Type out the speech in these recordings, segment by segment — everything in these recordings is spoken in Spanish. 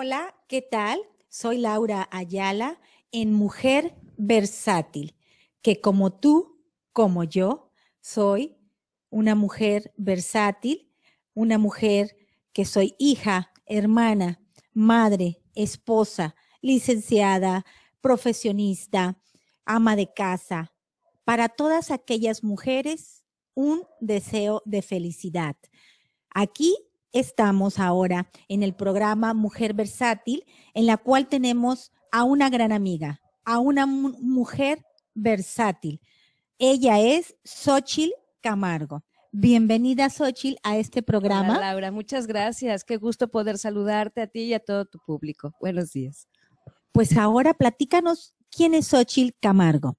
Hola, ¿qué tal? Soy Laura Ayala en Mujer Versátil, que como tú, como yo, soy una mujer versátil, una mujer que soy hija, hermana, madre, esposa, licenciada, profesionista, ama de casa. Para todas aquellas mujeres, un deseo de felicidad. Aquí Estamos ahora en el programa Mujer Versátil, en la cual tenemos a una gran amiga, a una mujer versátil. Ella es Xochil Camargo. Bienvenida, Xochil, a este programa. Laura, muchas gracias. Qué gusto poder saludarte a ti y a todo tu público. Buenos días. Pues ahora platícanos quién es Xochil Camargo.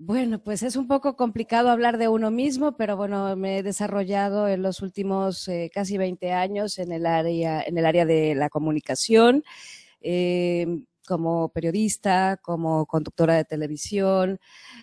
Bueno, pues es un poco complicado hablar de uno mismo, pero bueno, me he desarrollado en los últimos eh, casi 20 años en el área, en el área de la comunicación, em, como periodista, como conductora de televisión,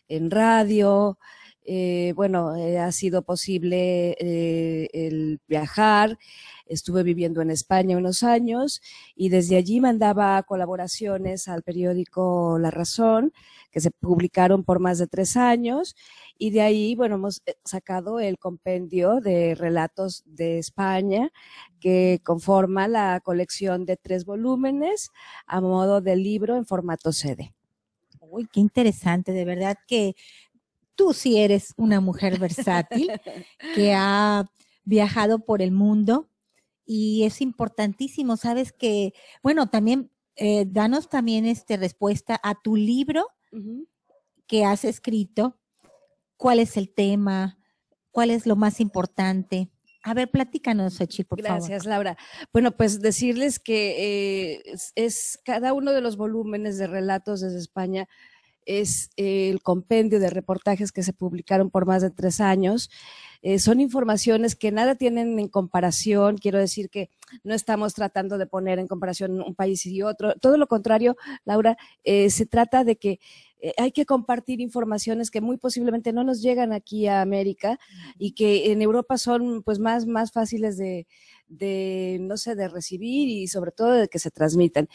en radio, eh, bueno, eh, ha sido posible eh, el viajar. Estuve viviendo en España unos años y desde allí mandaba colaboraciones al periódico La Razón, que se publicaron por más de tres años. Y de ahí, bueno, hemos sacado el compendio de relatos de España, que conforma la colección de tres volúmenes a modo de libro en formato CD. Uy, qué interesante, de verdad que tú sí eres una mujer versátil que ha viajado por el mundo y es importantísimo, sabes que, bueno, también eh, danos también este respuesta a tu libro que has escrito, cuál es el tema, cuál es lo más importante. A ver, platícanos, Xochitl, por favor. Gracias, Laura. Bueno, pues decirles que eh, es, cada uno de los volúmenes de relatos desde España es el compendio de reportajes que se publicaron por más de tres años. Eh, son informaciones que nada tienen en comparación, quiero decir que no estamos tratando de poner en comparación un país y otro, todo lo contrario, Laura, eh, se trata de que eh, hay que compartir informaciones que muy posiblemente no nos llegan aquí a América y que en Europa son pues más, más fáciles de, de, no sé, de recibir y sobre todo de que se transmitan.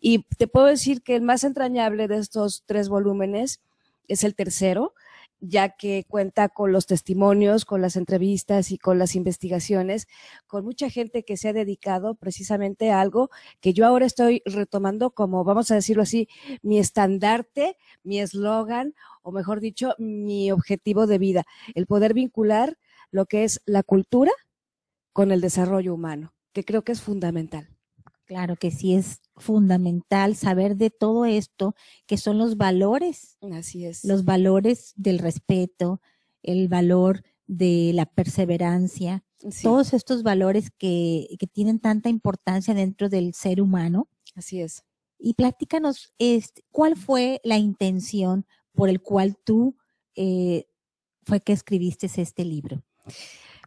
Y te puedo decir que el más entrañable de estos tres volúmenes es el tercero, ya que cuenta con los testimonios, con las entrevistas y con las investigaciones, con mucha gente que se ha dedicado precisamente a algo que yo ahora estoy retomando como, vamos a decirlo así, mi estandarte, mi eslogan, o mejor dicho, mi objetivo de vida, el poder vincular lo que es la cultura con el desarrollo humano, que creo que es fundamental. Claro que sí es fundamental saber de todo esto, que son los valores. Así es. Los valores del respeto, el valor de la perseverancia, todos estos valores que, tienen tanta importancia dentro del ser humano. Así es. Y platícanos, este, ¿cuál fue la intención por el cual tú eh, fue que escribiste este libro?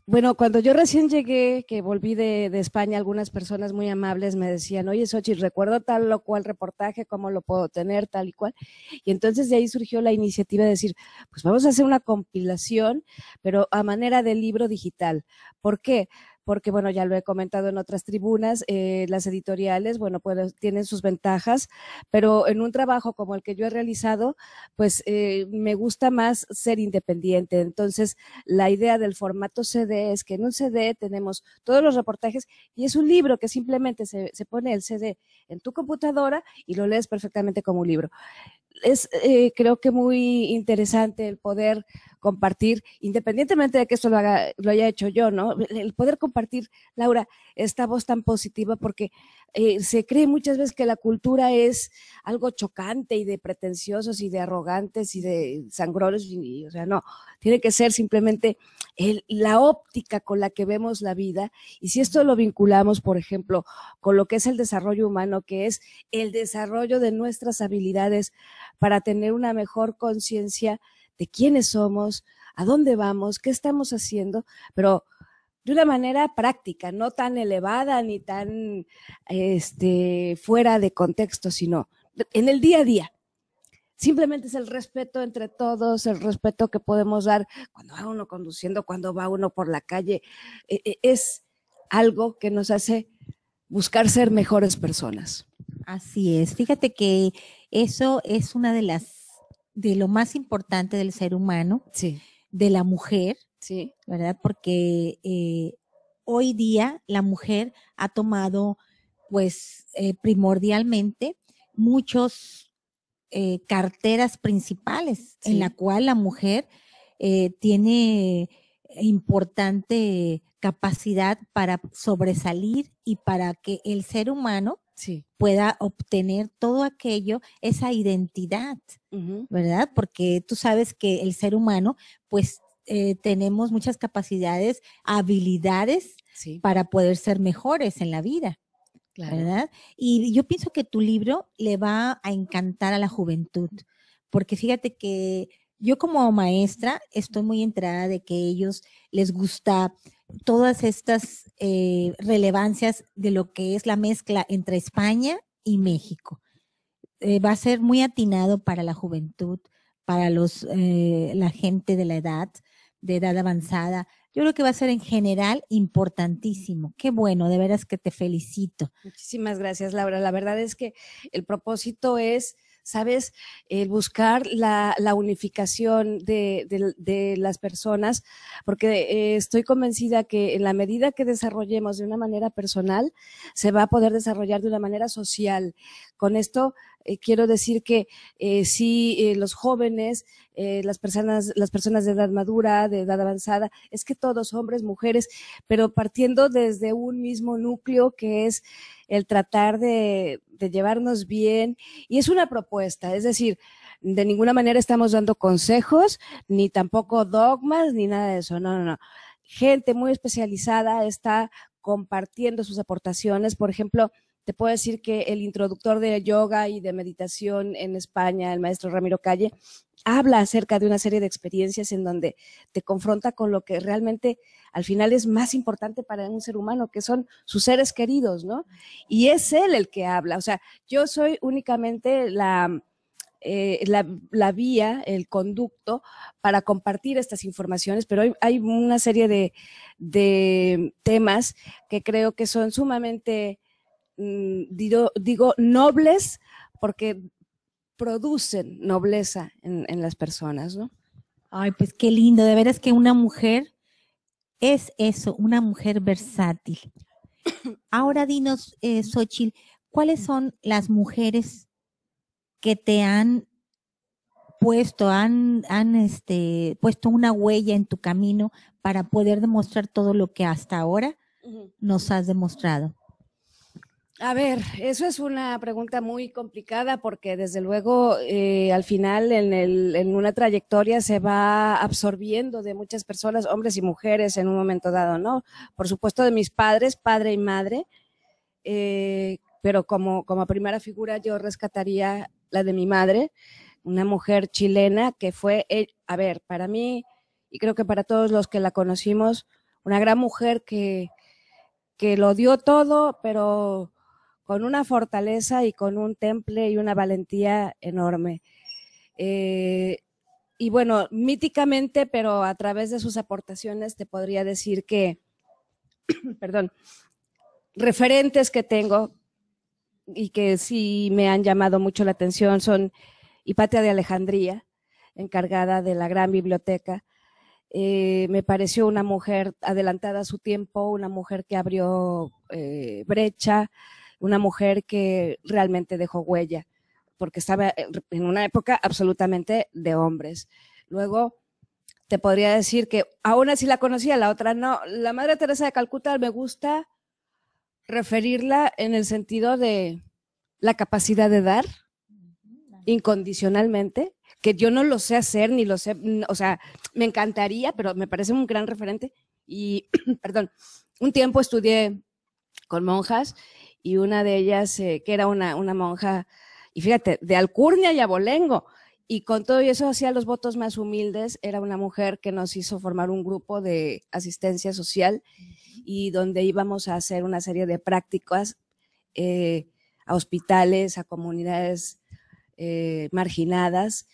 Bueno, cuando yo recién llegué, que volví de, España, algunas personas muy amables me decían, oye, Sochi, recuerdo tal o cual reportaje, cómo lo puedo tener, tal y cual. Y entonces de ahí surgió la iniciativa de decir, pues vamos a hacer una compilación, pero a manera de libro digital. ¿Por qué? porque bueno, ya lo he comentado en otras tribunas, eh, las editoriales, bueno, pues tienen sus ventajas, pero en un trabajo como el que yo he realizado, pues eh, me gusta más ser independiente. Entonces, la idea del formato CD es que en un CD tenemos todos los reportajes y es un libro que simplemente se, pone el CD en tu computadora y lo lees perfectamente como un libro es eh, creo que muy interesante el poder compartir, independientemente de que esto lo, haya hecho yo, ¿no? El poder compartir, Laura, esta voz tan positiva, porque eh, se cree muchas veces que la cultura es algo chocante y de pretenciosos y de arrogantes y de sangrones, y, o sea, no, tiene que ser simplemente la óptica con la que vemos la vida. Y si esto lo vinculamos, por ejemplo, con lo que es el desarrollo humano, que es el desarrollo de nuestras habilidades para tener una mejor conciencia, de quiénes somos, a dónde vamos, qué estamos haciendo, pero de una manera práctica, no tan elevada ni tan este, fuera de contexto, sino en el día a día. Simplemente es el respeto entre todos, el respeto que podemos dar cuando va uno conduciendo, cuando va uno por la calle. E, e, es algo que nos hace buscar ser mejores personas. Así es. Fíjate que eso es una de las de lo más importante del ser humano, sí. de la mujer, sí. ¿verdad? Porque eh, hoy día la mujer ha tomado, pues, eh, primordialmente muchos eh, carteras principales en la cual la mujer tiene importante capacidad para sobresalir y para que el ser humano pueda obtener todo aquello, esa identidad, ¿verdad? Porque tú sabes que el ser humano, pues eh, tenemos muchas capacidades, habilidades para poder ser mejores en la vida. ¿Verdad? Y yo pienso que tu libro le va a encantar a la juventud, porque fíjate que yo como maestra estoy muy enterada de que ellos les gusta todas estas eh, relevancias de lo que es la mezcla entre España y México. Eh, va a ser muy atinado para la juventud, para los, eh, la gente de la edad, de edad avanzada. Yo creo que va a ser en general importantísimo. Qué bueno, de veras que te felicito. Muchísimas gracias, Laura. La verdad es que el propósito es ¿sabes? El eh, buscar la, la unificación de, las personas, porque eh, estoy convencida que en la medida que desarrollemos de una manera personal, se va a poder desarrollar de una manera social. Con esto eh, quiero decir que eh, sí, eh, los jóvenes, las personas, las personas de edad madura, de edad avanzada, es que todos, hombres, mujeres, pero partiendo desde un mismo núcleo que es el tratar de, de llevarnos bien. Y es una propuesta, es decir, de ninguna manera estamos dando consejos, ni tampoco dogmas, ni nada de eso. No, no, no. Gente muy especializada está compartiendo sus aportaciones. Por ejemplo, te puedo decir que el introductor de yoga y de meditación en España, el maestro Ramiro Calle, habla acerca de una serie de experiencias en donde te confronta con lo que realmente al final es más importante para un ser humano, que son sus seres queridos, ¿no? Y es él el que habla. O sea, yo soy únicamente la, eh, la, vía, el conducto para compartir estas informaciones, pero hay, hay una serie de, de, temas que creo que son sumamente Mm, digo, digo nobles porque producen nobleza en, las personas, ¿no? Ay, pues qué lindo, de veras que una mujer es eso, una mujer versátil. Ahora dinos, eh, Xochitl, ¿cuáles son las mujeres que te han puesto, han, han este, puesto una huella en tu camino para poder demostrar todo lo que hasta ahora nos has demostrado? A ver, eso es una pregunta muy complicada porque desde luego eh, al final en, una trayectoria se va absorbiendo de muchas personas, hombres y mujeres en un momento dado, ¿no? Por supuesto de mis padres, padre y madre, eh, pero como, como primera figura yo rescataría la de mi madre, una mujer chilena que fue, eh, a ver, para mí y creo que para todos los que la conocimos, una gran mujer que, que lo dio todo, pero con una fortaleza y con un temple y una valentía enorme. Eh, y bueno, míticamente, pero a través de sus aportaciones te podría decir que, perdón, referentes que tengo y que sí me han llamado mucho la atención son Hipatia de Alejandría, encargada de la gran biblioteca. Eh, me pareció una mujer adelantada a su tiempo, una mujer que abrió eh, brecha, una mujer que realmente dejó huella, porque estaba eh, en una época absolutamente de hombres. Luego, te podría decir que aún así la conocía, la otra no. La Madre Teresa de Calcuta me gusta referirla en el sentido de la capacidad de dar incondicionalmente, que yo no lo sé hacer ni lo sé, o sea, me encantaría, pero me parece un gran referente. Y, perdón, un tiempo estudié con monjas y una de ellas, eh, que era una, monja, y fíjate, de Alcurnia y Abolengo, y con todo eso hacía los votos más humildes, era una mujer que nos hizo formar un grupo de asistencia social y donde íbamos a hacer una serie de prácticas eh, a hospitales, a comunidades eh, marginadas,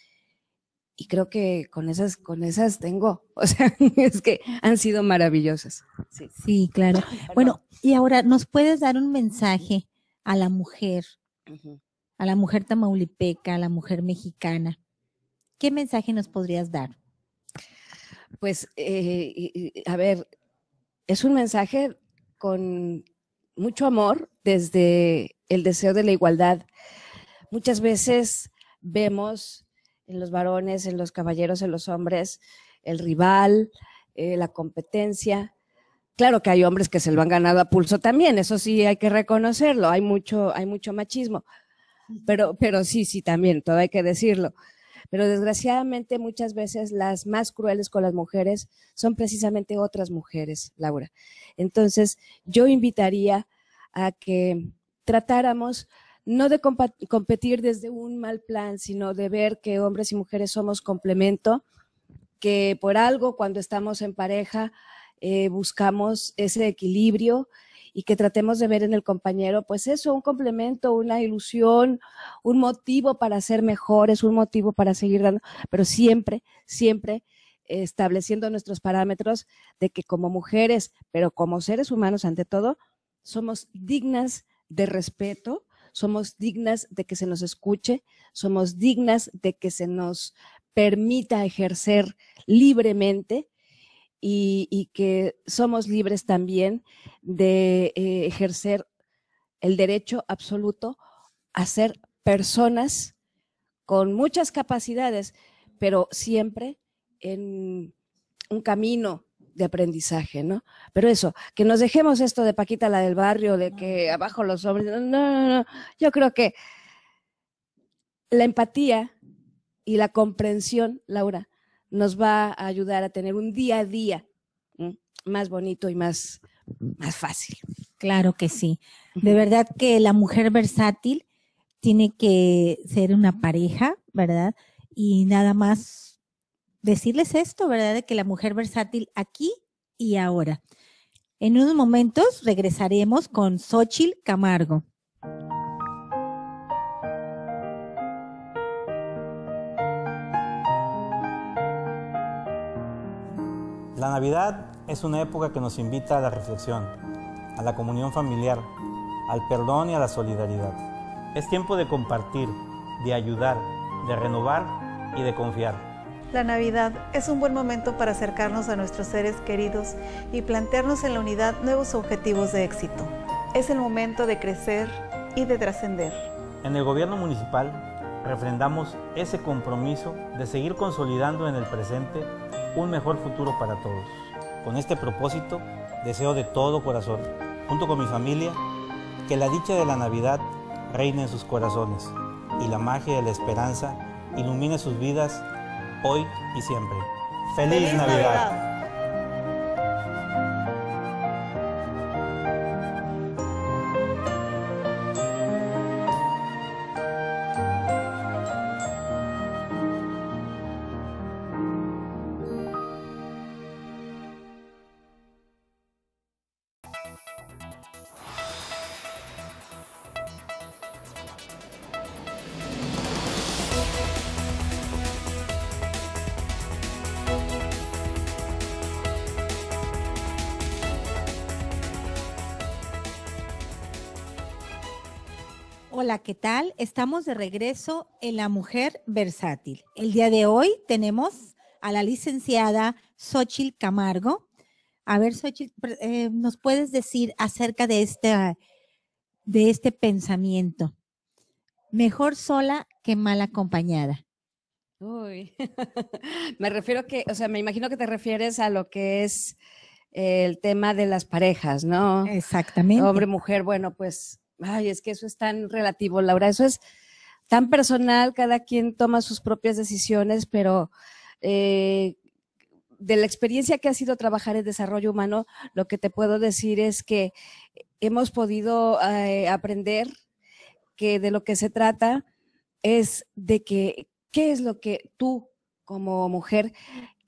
y creo que con esas, con esas tengo. O sea, es que han sido maravillosas. Sí, claro. Bueno, y ahora, ¿nos puedes dar un mensaje a la mujer, a la mujer tamaulipeca, a la mujer mexicana? ¿Qué mensaje nos podrías dar? Pues, eh, a ver, es un mensaje con mucho amor desde el deseo de la igualdad. Muchas veces vemos en los varones, en los caballeros, en los hombres, el rival, eh, la competencia. Claro que hay hombres que se lo han ganado a pulso también, eso sí hay que reconocerlo, hay mucho, hay mucho machismo, pero, pero sí, sí también, todo hay que decirlo. Pero desgraciadamente muchas veces las más crueles con las mujeres son precisamente otras mujeres, Laura. Entonces yo invitaría a que tratáramos no de competir desde un mal plan, sino de ver que hombres y mujeres somos complemento, que por algo cuando estamos en pareja eh, buscamos ese equilibrio y que tratemos de ver en el compañero, pues eso, un complemento, una ilusión, un motivo para ser mejores, un motivo para seguir dando, pero siempre, siempre estableciendo nuestros parámetros de que como mujeres, pero como seres humanos ante todo, somos dignas de respeto, somos dignas de que se nos escuche, somos dignas de que se nos permita ejercer libremente y, que somos libres también de eh, ejercer el derecho absoluto a ser personas con muchas capacidades, pero siempre en un camino de aprendizaje, ¿no? Pero eso, que nos dejemos esto de Paquita la del barrio, de que abajo los hombres, no, no, no, yo creo que la empatía y la comprensión, Laura, nos va a ayudar a tener un día a día más bonito y más, más fácil. Claro que sí. De verdad que la mujer versátil tiene que ser una pareja, ¿verdad? Y nada más decirles esto, ¿verdad? De que la mujer versátil aquí y ahora. En unos momentos regresaremos con Xochil Camargo. La Navidad es una época que nos invita a la reflexión, a la comunión familiar, al perdón y a la solidaridad. Es tiempo de compartir, de ayudar, de renovar y de confiar. La Navidad es un buen momento para acercarnos a nuestros seres queridos y plantearnos en la unidad nuevos objetivos de éxito. Es el momento de crecer y de trascender. En el gobierno municipal refrendamos ese compromiso de seguir consolidando en el presente un mejor futuro para todos. Con este propósito, deseo de todo corazón, junto con mi familia, que la dicha de la Navidad reine en sus corazones y la magia de la esperanza ilumine sus vidas hoy y siempre. ¡Feliz, Navidad! Hola, ¿qué tal? Estamos de regreso en La Mujer Versátil. El día de hoy tenemos a la licenciada Xochil Camargo. A ver, Xochil, eh, ¿nos puedes decir acerca de este, de este pensamiento? Mejor sola que mal acompañada. Uy, me refiero que, o sea, me imagino que te refieres a lo que es el tema de las parejas, ¿no? Exactamente. Hombre, mujer, bueno, pues ay, es que eso es tan relativo, Laura, eso es tan personal, cada quien toma sus propias decisiones, pero eh, de la experiencia que ha sido trabajar en desarrollo humano, lo que te puedo decir es que hemos podido eh, aprender que de lo que se trata es de que qué es lo que tú como mujer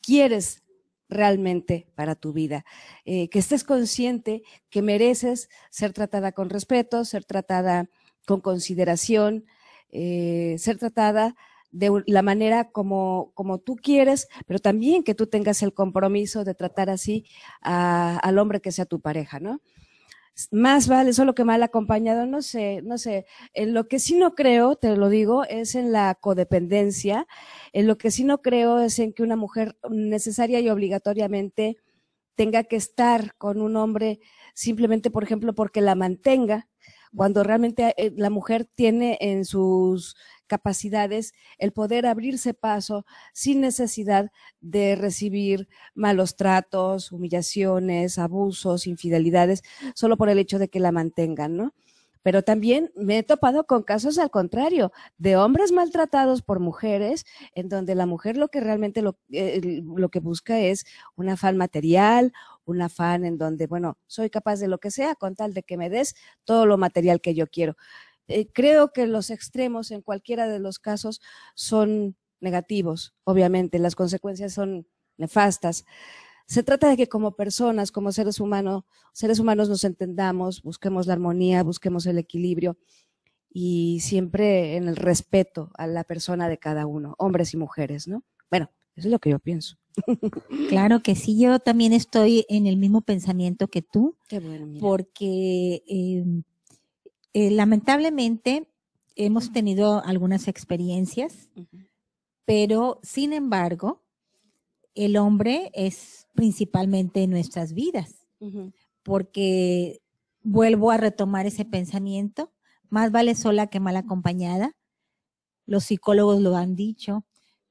quieres realmente para tu vida. Eh, que estés consciente que mereces ser tratada con respeto, ser tratada con consideración, eh, ser tratada de la manera como, como tú quieres, pero también que tú tengas el compromiso de tratar así al hombre que sea tu pareja, ¿no? más vale solo que mal acompañado, no sé, no sé. En lo que sí no creo, te lo digo, es en la codependencia. En lo que sí no creo es en que una mujer necesaria y obligatoriamente tenga que estar con un hombre simplemente, por ejemplo, porque la mantenga cuando realmente eh, la mujer tiene en sus capacidades el poder abrirse paso sin necesidad de recibir malos tratos, humillaciones, abusos, infidelidades, solo por el hecho de que la mantengan, ¿no? Pero también me he topado con casos al contrario, de hombres maltratados por mujeres, en donde la mujer lo que realmente lo, eh, lo que busca es una afán material, un afán en donde, bueno, soy capaz de lo que sea con tal de que me des todo lo material que yo quiero. Eh, creo que los extremos en cualquiera de los casos son negativos, obviamente, las consecuencias son nefastas. Se trata de que como personas, como seres humanos, seres humanos nos entendamos, busquemos la armonía, busquemos el equilibrio y siempre en el respeto a la persona de cada uno, hombres y mujeres, ¿no? Bueno, eso es lo que yo pienso. Claro que sí, yo también estoy en el mismo pensamiento que tú, Qué bueno, porque em, eh, lamentablemente hemos tenido algunas experiencias, pero sin embargo, el hombre es principalmente en nuestras vidas, porque vuelvo a retomar ese pensamiento, más vale sola que mal acompañada, los psicólogos lo han dicho,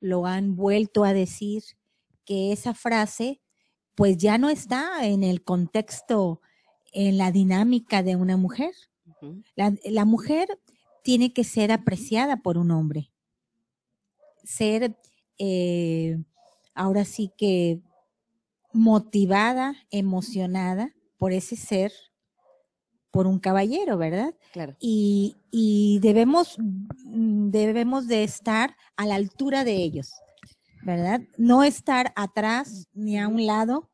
lo han vuelto a decir, que esa frase pues ya no está en el contexto, en la dinámica de una mujer. la, mujer tiene que ser apreciada por un hombre, ser eh, ahora sí que motivada, emocionada por ese ser por un caballero, ¿verdad? Y, y debemos, mm, debemos de estar a la altura de ellos, ¿verdad? No estar atrás ni a un lado,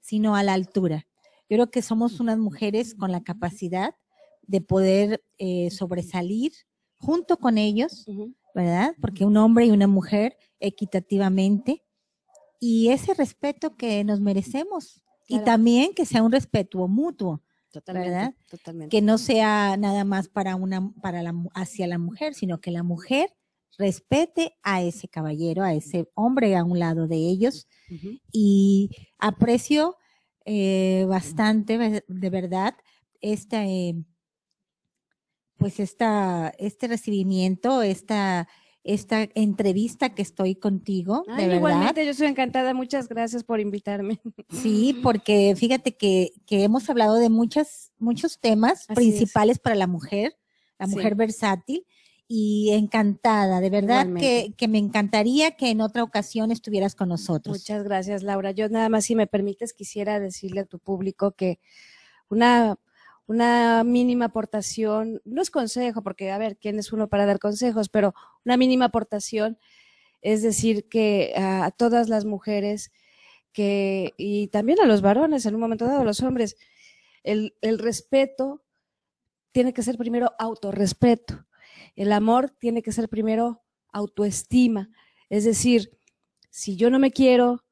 sino a la altura. Yo creo que somos unas mujeres con la capacidad de poder eh, sobresalir junto con ellos, ¿verdad? Porque un hombre y una mujer equitativamente y ese respeto que nos merecemos y también que sea un respeto mutuo Totalmente, Que no sea nada más para una, para la, hacia la mujer, sino que la mujer respete a ese caballero, a ese hombre a un lado de ellos y aprecio eh, bastante, de verdad, esta, eh, pues esta, este recibimiento, esta esta entrevista que estoy contigo. igualmente, yo soy encantada. Muchas gracias por invitarme. Sí, porque fíjate que, hemos hablado de muchas, muchos temas principales para la mujer, la mujer versátil. Y encantada, de verdad que, que, me encantaría que en otra ocasión estuvieras con nosotros. Muchas gracias, Laura. Yo nada más, si me permites, quisiera decirle a tu público que una una mínima aportación, no es consejo, porque a ver, ¿quién es uno para dar consejos? Pero una mínima aportación, es decir, que a, todas las mujeres que, y también a los varones, en un momento dado, a los hombres, el, el respeto tiene que ser primero autorrespeto, el amor tiene que ser primero autoestima, es decir, si yo no me quiero,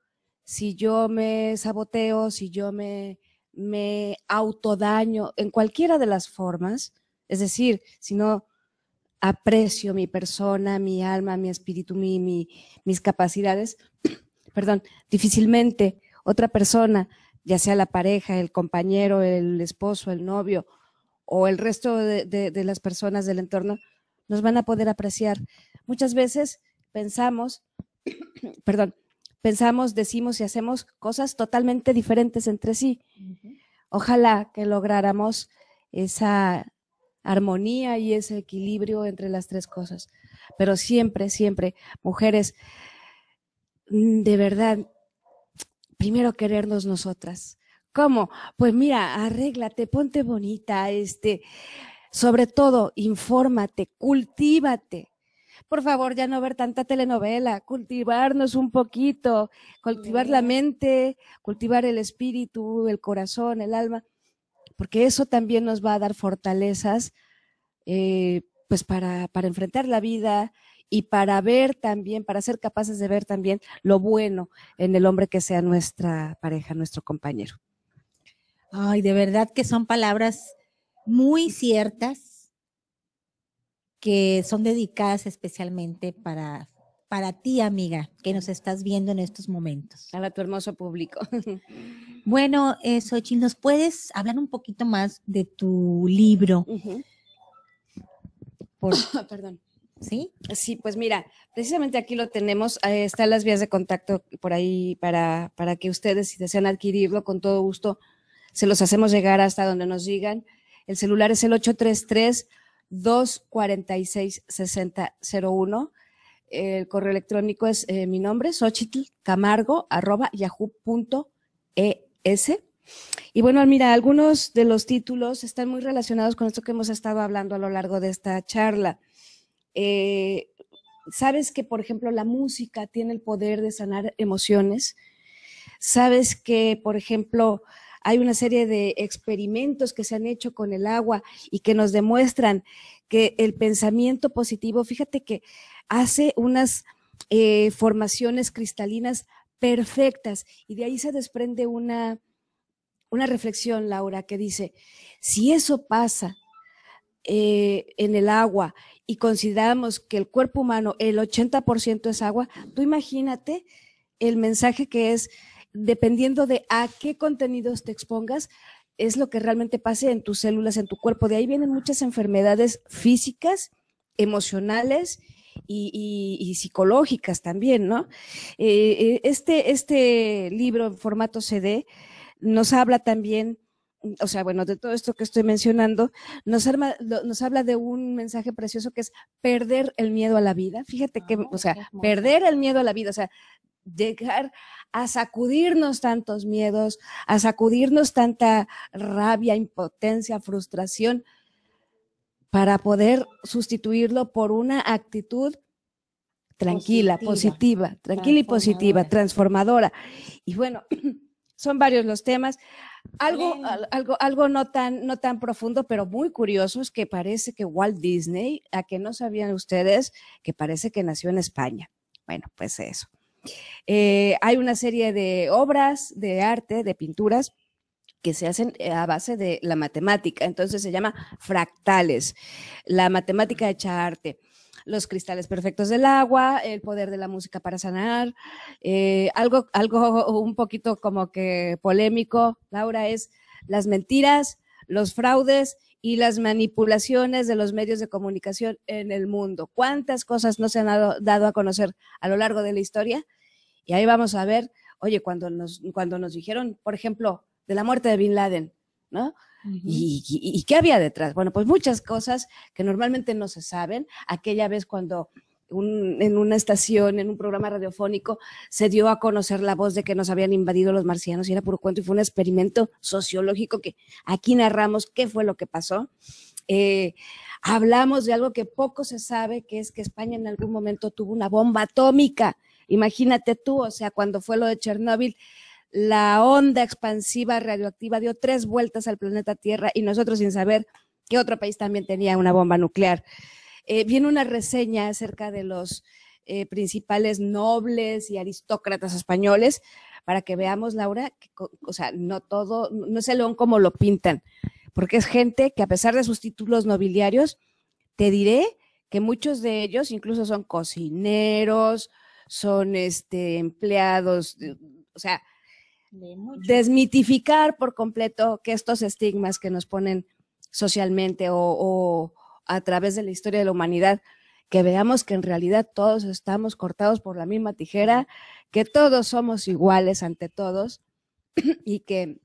si yo me saboteo, si yo me me autodaño en cualquiera de las formas, es decir, si no aprecio mi persona, mi alma, mi espíritu, mi, mis capacidades, perdón, difícilmente otra persona, ya sea la pareja, el compañero, el esposo, el novio o el resto de las personas del entorno, nos van a poder apreciar. Muchas veces pensamos, perdón, pensamos, decimos y hacemos cosas totalmente diferentes entre sí. Ojalá que lográramos esa armonía y ese equilibrio entre las tres cosas. Pero siempre, siempre, mujeres, mm, de verdad, primero querernos nosotras. ¿Cómo? Pues mira, arréglate, ponte bonita, este, sobre todo, infórmate, cultívate, por favor, ya no ver tanta telenovela, cultivarnos un poquito, cultivar la mente, cultivar el espíritu, el corazón, el alma, porque eso también nos va a dar fortalezas, eh, pues para, para enfrentar la vida y para ver también, para ser capaces de ver también lo bueno en el hombre que sea nuestra pareja, nuestro compañero. Ay, de verdad que son palabras muy ciertas que son dedicadas especialmente para, para ti, amiga, que nos estás viendo en estos momentos. Para tu hermoso público. bueno, Sochi eh, ¿nos puedes hablar un poquito más de tu libro? Por... Perdón. ¿Sí? Sí, pues mira, precisamente aquí lo tenemos, están las vías de contacto por ahí para, para que ustedes, si desean adquirirlo, con todo gusto, se los hacemos llegar hasta donde nos digan. El celular es el 833 246-6001. El correo electrónico es eh, mi nombre, Camargo arroba yahoo.es. Y bueno, mira, algunos de los títulos están muy relacionados con esto que hemos estado hablando a lo largo de esta charla. Eh, sabes que, por ejemplo, la música tiene el poder de sanar emociones. Sabes que, por ejemplo, hay una serie de experimentos que se han hecho con el agua y que nos demuestran que el pensamiento positivo, fíjate que hace unas eh, formaciones cristalinas perfectas y de ahí se desprende una, una reflexión, Laura, que dice, si eso pasa eh, en el agua y consideramos que el cuerpo humano, el 80% es agua, tú imagínate el mensaje que es dependiendo de a qué contenidos te expongas, es lo que realmente pase en tus células, en tu cuerpo. De ahí vienen muchas enfermedades físicas, emocionales y, psicológicas también, ¿no? Eh, eh, este, este libro en formato CD nos habla también o sea, bueno, de todo esto que estoy mencionando, nos, arma, nos habla de un mensaje precioso que es perder el miedo a la vida. Fíjate que, ah, o sea, perder el miedo a la vida, o sea, llegar a sacudirnos tantos miedos, a sacudirnos tanta rabia, impotencia, frustración, para poder sustituirlo por una actitud tranquila, positiva, tranquila y positiva, transformadora. Y bueno, son varios los temas. Algo, algo, algo no tan, no tan profundo, pero muy curioso es que parece que Walt Disney, a que no sabían ustedes, que parece que nació en España. Bueno, pues eso. Eh, hay una serie de obras de arte, de pinturas, que se hacen eh, a base de la matemática. Entonces se llama fractales, la matemática hecha arte. Los cristales perfectos del agua, el poder de la música para sanar. Eh, algo, algo un poquito como que polémico, Laura, es las mentiras, los fraudes y las manipulaciones de los medios de comunicación en el mundo. ¿Cuántas cosas no se han dado, a conocer a lo largo de la historia? Y ahí vamos a ver, oye, cuando nos, cuando nos dijeron, por ejemplo, de la muerte de Bin Laden, ¿no? y qué había detrás? Bueno, pues muchas cosas que normalmente no se saben. Aquella vez cuando en una estación, en un programa radiofónico, se dio a conocer la voz de que nos habían invadido los marcianos y era por cuento y fue un experimento sociológico que aquí narramos qué fue lo que pasó. Eh, hablamos de algo que poco se sabe, que es que España en algún momento tuvo una bomba atómica. Imagínate tú, o sea, cuando fue lo de Chernóbil, la onda expansiva radioactiva dio tres vueltas al planeta Tierra y nosotros sin saber que otro país también tenía una bomba nuclear. Eh, viene una reseña acerca de los eh, principales nobles y aristócratas españoles para que veamos, Laura, o sea, no todo, no es el león como lo pintan, porque es gente que a pesar de sus títulos nobiliarios, te diré que muchos de ellos incluso son cocineros, son este, empleados, o sea, desmitificar por completo que estos estigmas que nos ponen socialmente o, a través de la historia de la humanidad, que veamos que en realidad todos estamos cortados por la misma tijera, que todos somos iguales ante todos y que,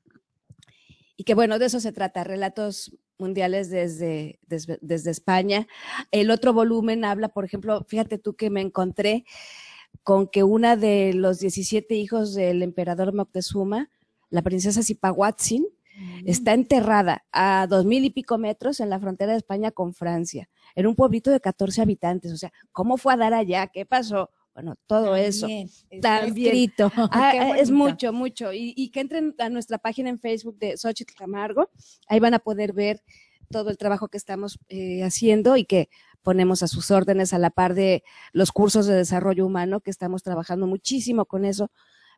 y que bueno, de eso se trata, relatos mundiales desde, desde, España. El otro volumen habla, por ejemplo, fíjate tú que me encontré con que una de los 17 hijos del emperador Moctezuma, la princesa Zipahuatzin, Está mm. enterrada a dos mil y pico metros en la frontera de España con Francia, en un pueblito de 14 habitantes. O sea, ¿cómo fue a dar allá? ¿Qué pasó? Bueno, todo eso. Está escrito. es ah, ah, mucho, mucho. Y, y, que entren a nuestra página en Facebook de Xochitl Camargo. Ahí van a poder ver todo el trabajo que estamos eh, haciendo y que ponemos a sus órdenes a la par de los cursos de desarrollo humano, que estamos trabajando muchísimo con eso,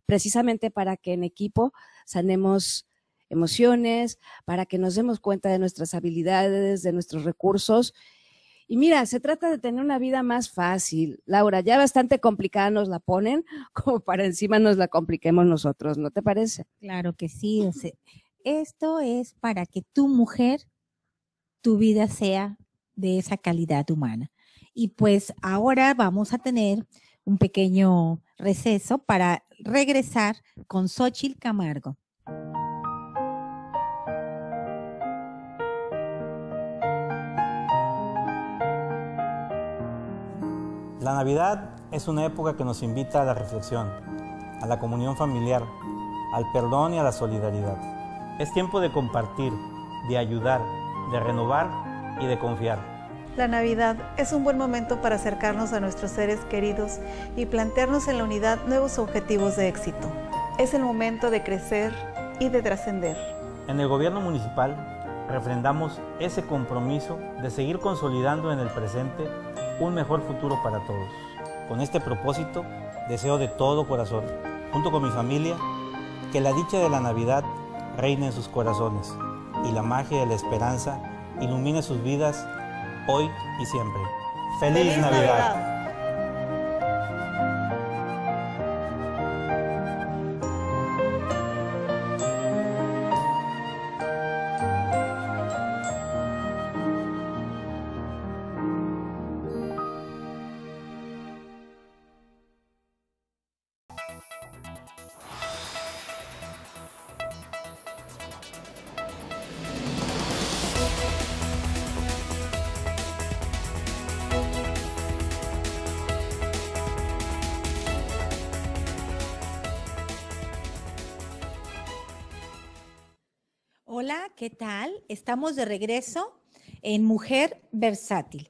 precisamente para que en equipo sanemos emociones, para que nos demos cuenta de nuestras habilidades, de nuestros recursos. Y mira, se trata de tener una vida más fácil. Laura, ya bastante complicada nos la ponen, como para encima nos la compliquemos nosotros, ¿no te parece? Claro que sí. esto es para que tu mujer, tu vida sea de esa calidad humana. Y pues ahora vamos a tener un pequeño receso para regresar con Xochitl Camargo. La Navidad es una época que nos invita a la reflexión, a la comunión familiar, al perdón y a la solidaridad. Es tiempo de compartir, de ayudar, de renovar y de confiar. La Navidad es un buen momento para acercarnos a nuestros seres queridos y plantearnos en la unidad nuevos objetivos de éxito. Es el momento de crecer y de trascender. En el gobierno municipal refrendamos ese compromiso de seguir consolidando en el presente un mejor futuro para todos. Con este propósito, deseo de todo corazón, junto con mi familia, que la dicha de la Navidad reine en sus corazones y la magia de la esperanza ilumine sus vidas hoy y siempre. ¡Feliz, Navidad! estamos de regreso en Mujer Versátil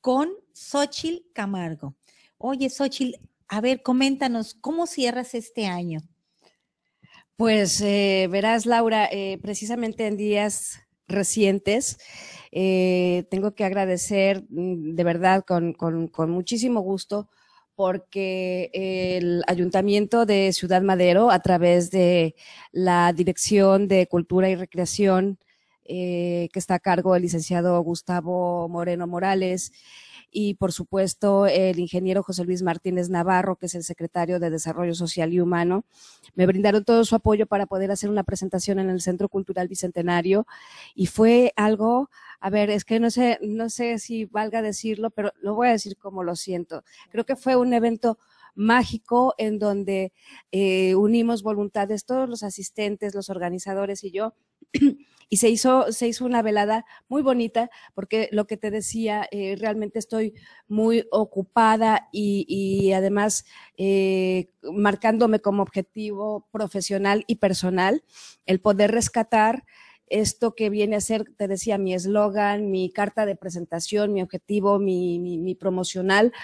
con Xochil Camargo. Oye, Xochil, a ver, coméntanos, ¿cómo cierras este año? Pues eh, verás, Laura, eh, precisamente en días recientes, eh, tengo que agradecer mm, de verdad con, con muchísimo gusto porque el Ayuntamiento de Ciudad Madero, a través de la Dirección de Cultura y Recreación eh, que está a cargo el licenciado Gustavo Moreno Morales y por supuesto el ingeniero José Luis Martínez Navarro, que es el secretario de Desarrollo Social y Humano. Me brindaron todo su apoyo para poder hacer una presentación en el Centro Cultural Bicentenario y fue algo, a ver, es que no sé, no sé si valga decirlo, pero lo voy a decir como lo siento. Creo que fue un evento mágico en donde eh, unimos voluntades todos los asistentes, los organizadores y yo y se hizo, se hizo una velada muy bonita, porque lo que te decía, eh, realmente estoy muy ocupada y, además eh, marcándome como objetivo profesional y personal el poder rescatar esto que viene a ser, te decía, mi eslogan, mi carta de presentación, mi objetivo, mi, mi promocional,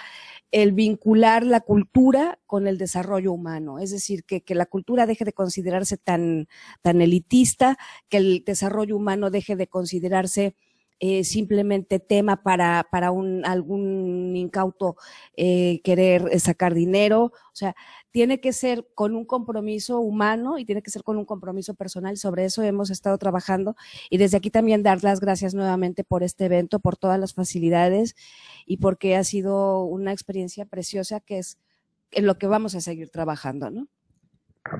el vincular la cultura con el desarrollo humano, es decir, que, que la cultura deje de considerarse tan, tan elitista, que el desarrollo humano deje de considerarse eh, simplemente tema para, para un, algún incauto eh, querer eh, sacar dinero. O sea, tiene que ser con un compromiso humano y tiene que ser con un compromiso personal. Sobre eso hemos estado trabajando y desde aquí también dar las gracias nuevamente por este evento, por todas las facilidades y porque ha sido una experiencia preciosa que es en lo que vamos a seguir trabajando, ¿no?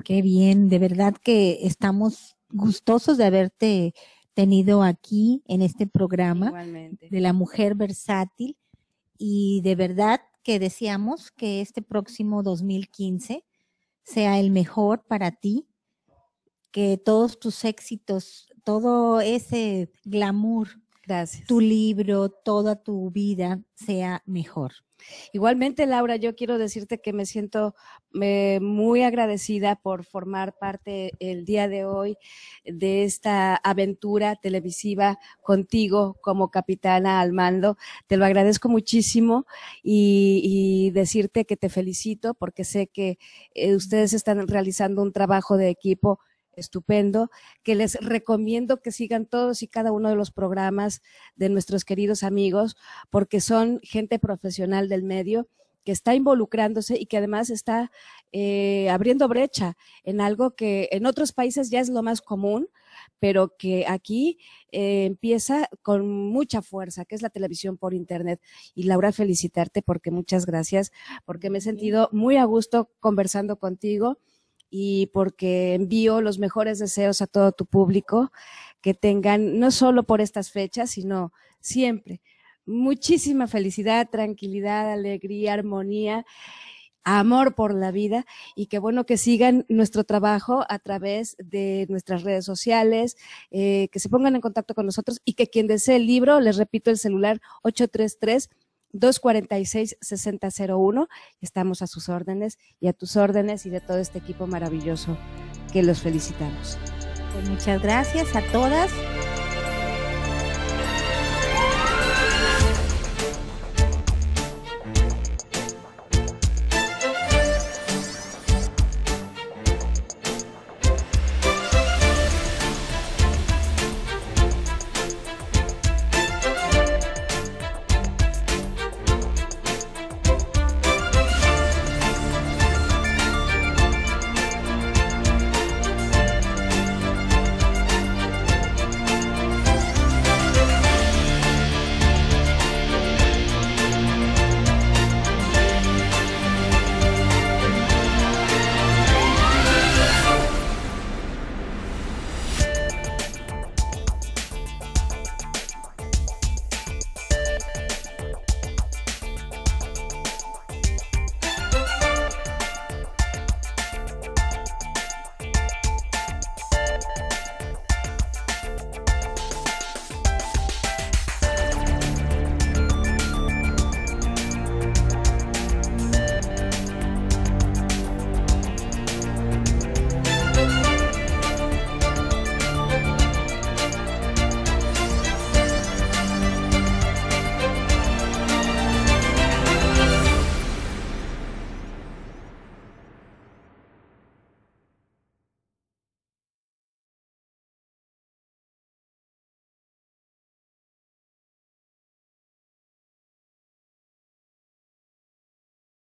Qué bien, de verdad que estamos gustosos de haberte tenido aquí en este programa de la mujer versátil y de verdad que deseamos que este próximo 2015 sea el mejor para ti, que todos tus éxitos, todo ese glamour tu libro, toda tu vida sea mejor. Igualmente, Laura, yo quiero decirte que me siento eh, muy agradecida por formar parte el día de hoy de esta aventura televisiva contigo como capitana al mando. Te lo agradezco muchísimo y, decirte que te felicito porque sé que eh, ustedes están realizando un trabajo de equipo estupendo, que les recomiendo que sigan todos y cada uno de los programas de nuestros queridos amigos, porque son gente profesional del medio que está involucrándose y que además está eh, abriendo brecha en algo que en otros países ya es lo más común, pero que aquí eh, empieza con mucha fuerza, que es la televisión por Internet. Y Laura, felicitarte porque muchas gracias, porque me he sentido muy a gusto conversando contigo y porque envío los mejores deseos a todo tu público que tengan, no solo por estas fechas, sino siempre, muchísima felicidad, tranquilidad, alegría, armonía, amor por la vida y que bueno que sigan nuestro trabajo a través de nuestras redes sociales, eh, que se pongan en contacto con nosotros y que quien desee el libro, les repito el celular 833 246-6001. Estamos a sus órdenes y a tus órdenes y de todo este equipo maravilloso que los felicitamos. Pues muchas gracias a todas.